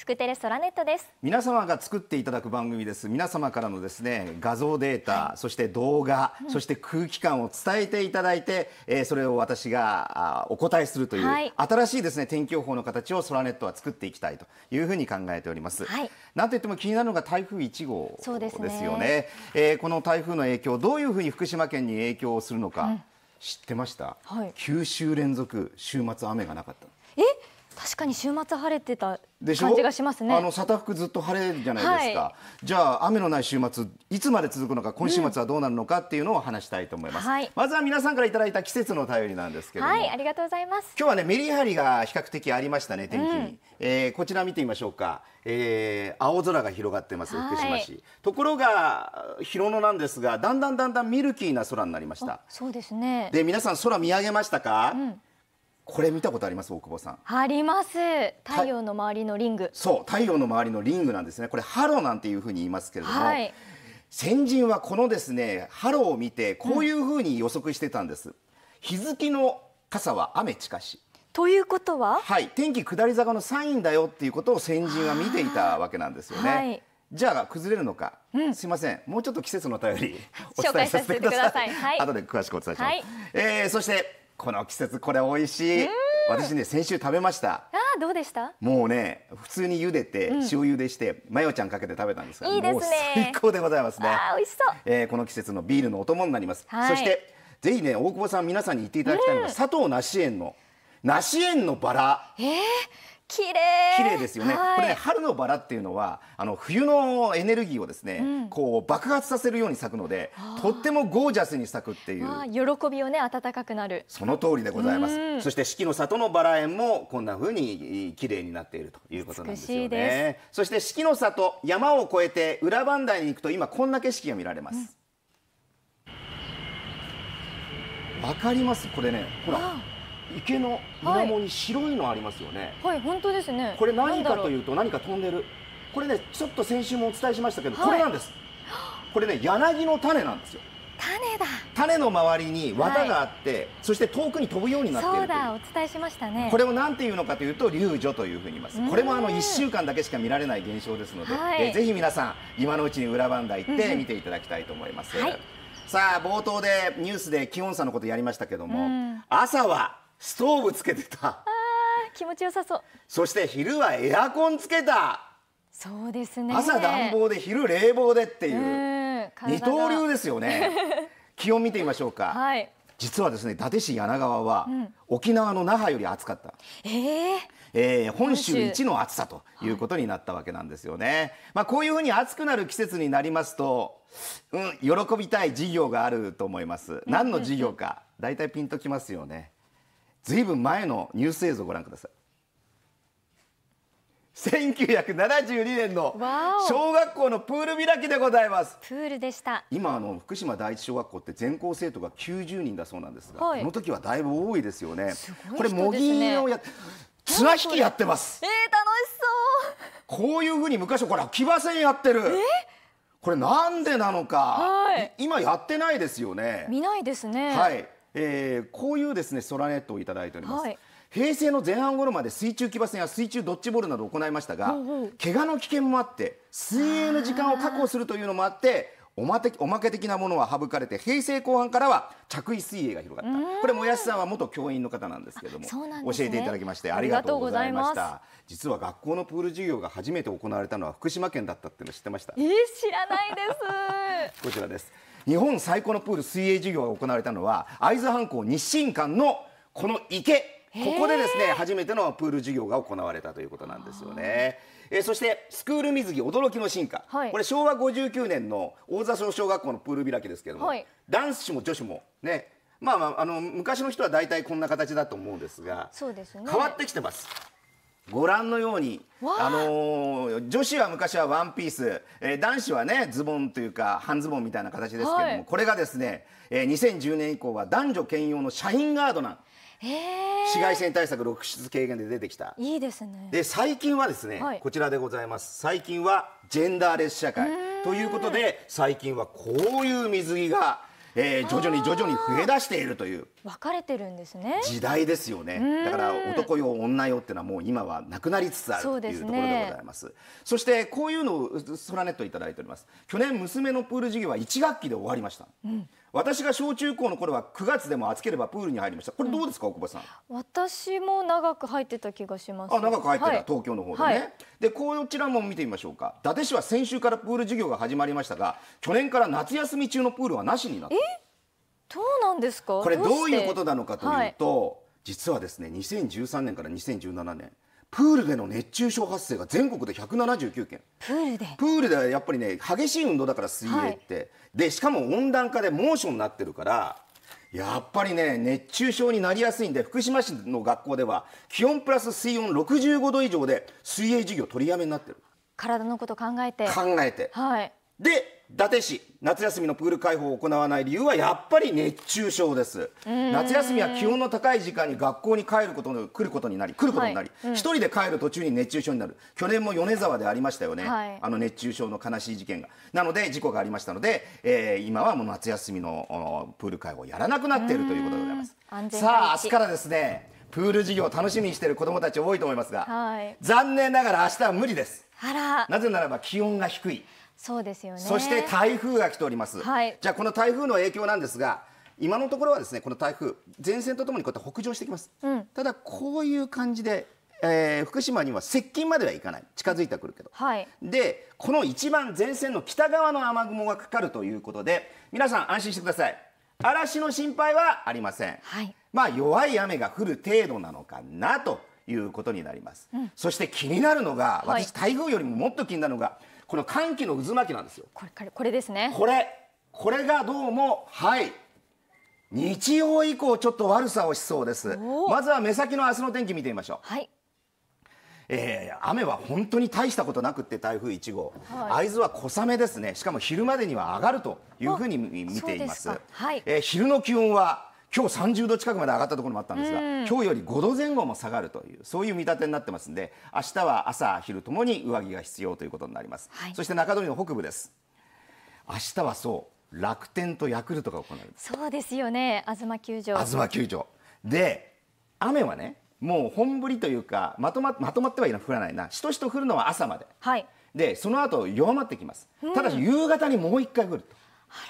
福テレソラネットです皆様が作っていただく番組です皆様からのですね画像データ、そして動画、うん、そして空気感を伝えていただいて、えー、それを私がお答えするという、はい、新しいですね天気予報の形をソラネットは作っていきたいというふうに考えております、はい、なんといっても気になるのが台風1号ですよね、ね、えー、この台風の影響どういうふうに福島県に影響するのか、うん、知ってました、はい、週連続週末雨がなかった確かに週末晴れてた感じがしますね。あのサタフクずっと晴れるじゃないですか。はい、じゃあ雨のない週末いつまで続くのか、今週末はどうなるのかっていうのを話したいと思います。うんはい、まずは皆さんからいただいた季節の便りなんですけども、はい、ありがとうございます。今日はねメリハリが比較的ありましたね天気に。うん、えー、こちら見てみましょうか。えー、青空が広がってます福島市、はい、ところが広野なんですがだんだんだんだんミルキーな空になりましたそうですねで皆さん空見上げましたか、うんこれ見たことあります大久保さんあります太陽の周りのリングそう太陽の周りのリングなんですねこれハロなんていうふうに言いますけれども、はい、先人はこのですねハロを見てこういうふうに予測してたんです、うん、日付の傘は雨近しということははい天気下り坂のサインだよっていうことを先人は見ていたわけなんですよね、じゃあ崩れるのか、うん、すいませんもうちょっと季節の便り お伝えさせてください、はい、後で詳しくお伝えします、えー、そしてこの季節これ美味しい。私ね先週食べましたあどうでしたもうね普通に茹でて、塩茹でしてマヨちゃんかけて食べたんですがいいですね最高でございますねあ美味しそう、えー、この季節のビールのお供になります、はい、そしてぜひね大久保さん皆さんに言っていただきたいのが、うん、佐藤梨園の梨園のバラ、えー、綺麗綺麗ですよね、はい、これね春のバラっていうのはあの冬のエネルギーをですね、うん、こう爆発させるように咲くのでとってもゴージャスに咲くっていう喜びをね暖かくなるその通りでございます、うん、そして四季の里のバラ園もこんな風に綺麗になっているということなんですよねそして四季の里山を越えて裏磐梯に行くと今こんな景色が見られます、うん、わ、かりますこれねほら池の水面に白いのありますよね、はい、はい、本当ですねこれ何かというと何か飛んでるこれねちょっと先週もお伝えしましたけど、はい、これなんですこれね柳の種なんですよ種だ種の周りに綿があって、はい、そして遠くに飛ぶようになっているそうだお伝えしましたねこれを何ていうのかというと龍女というふうに言いますこれもあの1週間だけしか見られない現象ですので、はい、えぜひ皆さん今のうちに裏番台行って見ていただきたいと思います、うん、さあ冒頭でニュースで気温差のことやりましたけども、うん、朝はストーブつけてたあ気持ちよさそうそして昼はエアコンつけたそうですね朝暖房で昼冷房でっていう二刀流ですよね 気温見てみましょうか、はい、実はですね伊達市柳川は、うん、沖縄の那覇より暑かった、えーえー、本州一の暑さということになったわけなんですよね、はい、まあ、こういうふうに暑くなる季節になりますと、うん、喜びたい事業があると思います、何の事業か大体ピンときますよねずいぶん前のニュース映像をご覧ください1972年の小学校のプール開きでございますプールでした今あの福島第一小学校って全校生徒が90人だそうなんですが、はい、この時はだいぶ多いですよね、ね、これ模擬をや綱引きやってますえー、楽しそうこういうふうに昔はほら騎馬戦やってるこれなんでなのか、はい、今やってないですよね見ないですねはいえー、こういうですねソラネットをいただいております。はい平成の前半頃まで水中騎馬戦や水中ドッジボールなどを行いましたが、怪我の危険もあって水泳の時間を確保するというのもあっておまておまけ的なものは省かれて平成後半からは着衣水泳が広がったこれもやしさんは元教員の方なんですけども、ね、教えていただきましてありがとうございました実は学校のプール授業が初めて行われたのは福島県だったっていうの知ってましたえー、知らないです こちらです日本最高のプール水泳授業が行われたのは会津藩校日進館のこの池ここでですね初めてのプール授業が行われたということなんですよね。えー、そしてスクール水着驚きの進化、はい、これ昭和59年の大座小小学校のプール開きですけども、はい、男子も女子もねまあ、まあ、あの昔の人は大体こんな形だと思うんですが、ね、変わってきてます。ご覧のように、あのー、女子は昔はワンピース、えー、男子はねズボンというか半ズボンみたいな形ですけども、はい、これがですね、えー、2010年以降は男女兼用の社員ガードなん紫外線対策露出軽減で出てきたいいですねで最近はですね、はい、こちらでございます最近はジェンダーレス社会ということで最近はこういう水着が、えー、徐々に徐々に増え出しているという分かれてるんですね時代ですよねだから男用女用っていうのはもう今はなくなりつつあるというところでございます、ね、そしてこういうのをソラネットいただいております去年娘のプール授業は1学期で終わりました、うん、私が小中高の頃は9月でも暑ければプールに入りましたこれどうですか、うん、久保さん私も長く入ってた気がしますあ長く入ってた、はい、東京の方でね、はい、でこちらも見てみましょうか伊達市は先週からプール授業が始まりましたが去年から夏休み中のプールはなしになったえどうなんですかこれどういうことなのかというと、はい、実はですね2013年から2017年プールでの熱中症発生が全国で179件プールでプールではやっぱりね激しい運動だから水泳って、はい、でしかも温暖化で猛暑になってるからやっぱりね熱中症になりやすいんで福島市の学校では気温プラス水温65度以上で水泳授業取りやめになってる体のこと考えて考えてはいで伊達市夏休みのプール開放を行わない理由はやっぱり熱中症です夏休みは気温の高い時間に学校に帰ること来ることになり来ることになり、はいうん、1人で帰る途中に熱中症になる去年も米沢でありましたよね、はい、あの熱中症の悲しい事件がなので事故がありましたので、えー、今はもう夏休みのプール開放をやらなくなっているということでございますさあ明日からですねプール事業を楽しみにしている子どもたち多いと思いますが、はい、残念ながら明日は無理ですなぜならば気温が低いそうですよねそして台風が来ております、はい、じゃあこの台風の影響なんですが今のところはですねこの台風前線とともにこうやって北上してきます、うん、ただこういう感じで、えー、福島には接近まではいかない近づいてくるけど、はい、でこの一番前線の北側の雨雲がかかるということで皆さん安心してください嵐の心配はありません、はい、まあ弱い雨が降る程度なのかなということになります、うん、そして気になるのが私、台風よりももっと気になるのがこの寒気の渦巻きなんですよこれこれですねこれこれがどうもはい日曜以降ちょっと悪さをしそうですまずは目先の明日の天気見てみましょうはいえー、雨は本当に大したことなくって台風1号、はい、会津は小雨ですねしかも昼までには上がるというふうに見ていますはいえー、昼の気温は今日30度近くまで上がったところもあったんですが、うん、今日より5度前後も下がるというそういう見立てになってますんで明日は朝昼ともに上着が必要ということになります、はい、そして中通りの北部です明日はそう楽天とヤクルトが行われるそうですよね東球場東球場で雨はねもう本降りというかまとままとまってはい降らないなしとしと降るのは朝まで、はい、でその後弱まってきます、うん、ただし夕方にもう一回降ると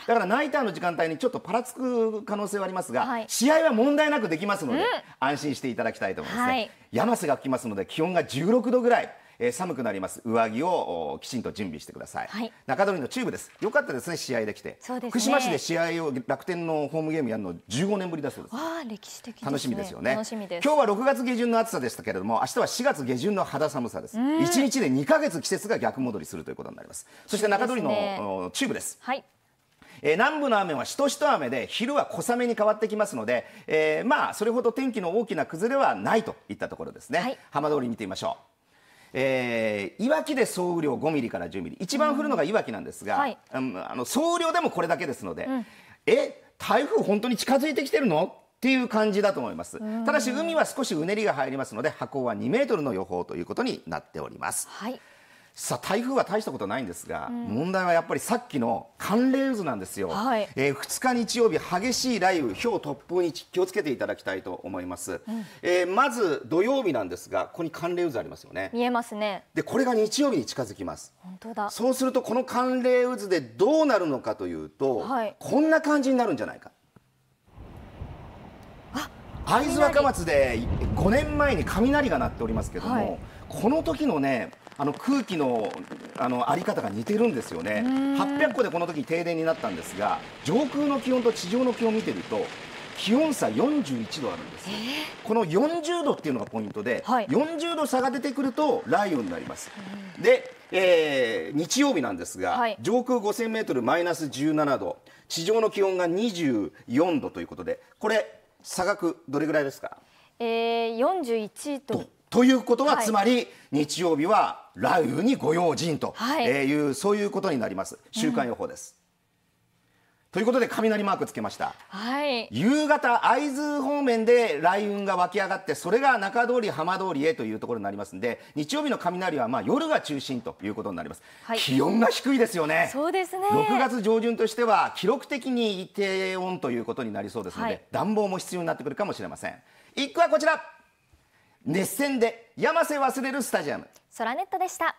だからナイターの時間帯にちょっとパラつく可能性はありますが、はい、試合は問題なくできますので、うん、安心していただきたいと思いますね、はい、山瀬が吹きますので気温が16度ぐらいえー、寒くなります上着をきちんと準備してください、はい、中通りの中部ですよかったですね試合できて、ね、福島市で試合を楽天のホームゲームやるの15年ぶりだそうですあ歴史的、ね、楽しみですよね楽しみです今日は6月下旬の暑さでしたけれども明日は4月下旬の肌寒さです1日で2か月季節が逆戻りするということになりますそして中通りの、ね、中部です、はいえー、南部の雨はしとしと雨で昼は小雨に変わってきますので、えー、まあそれほど天気の大きな崩れはないといったところですね、はい、浜通り見てみましょう。えー、いわきで総雨量5ミリから10ミリ一番降るのがいわきなんですが、うんはい、あの総雨量でもこれだけですので、うん、え台風本当に近づいてきてるのっていう感じだと思います、ただし海は少しうねりが入りますので波高は2メートルの予報ということになっております。はいさあ台風は大したことないんですが、うん、問題はやっぱりさっきの寒冷渦なんですよ、はい、えー、2日日曜日、激しい雷雨、ひょ突風に気をつけていただきたいと思います、うん、えー、まず土曜日なんですが、ここに寒冷渦ありますよね、見えますねでこれが日曜日に近づきます、本当だそうすると、この寒冷渦でどうなるのかというと、はい、こんな感じになるんじゃないか。会津若松で5年前に雷が鳴っておりますけども、はい、この時のねあの空気のあのあり方が似てるんですよね800個でこの時停電になったんですが上空の気温と地上の気温を見てると気温差41度あるんです、えー、この40度っていうのがポイントで、はい、40度差が出てくると雷雨になります、で、えー、日曜日なんですが、はい、上空5000メートルマイナス17度地上の気温が24度ということでこれ差額どれぐらいですかえー、41度ということは、つまり、日曜日は雷雨にご用心という、はい、そういうことになります週間予報です、うん、ということで雷マークつけました、はい、夕方会津方面で雷雲が湧き上がってそれが中通り浜通りへというところになりますので日曜日の雷はまあ夜が中心ということになります、はい、気温が低いですよねそうですね6月上旬としては記録的に低温ということになりそうですので、暖房も必要になってくるかもしれません一句はこちら熱戦で山瀬忘れるスタジアム。ソラネットでした。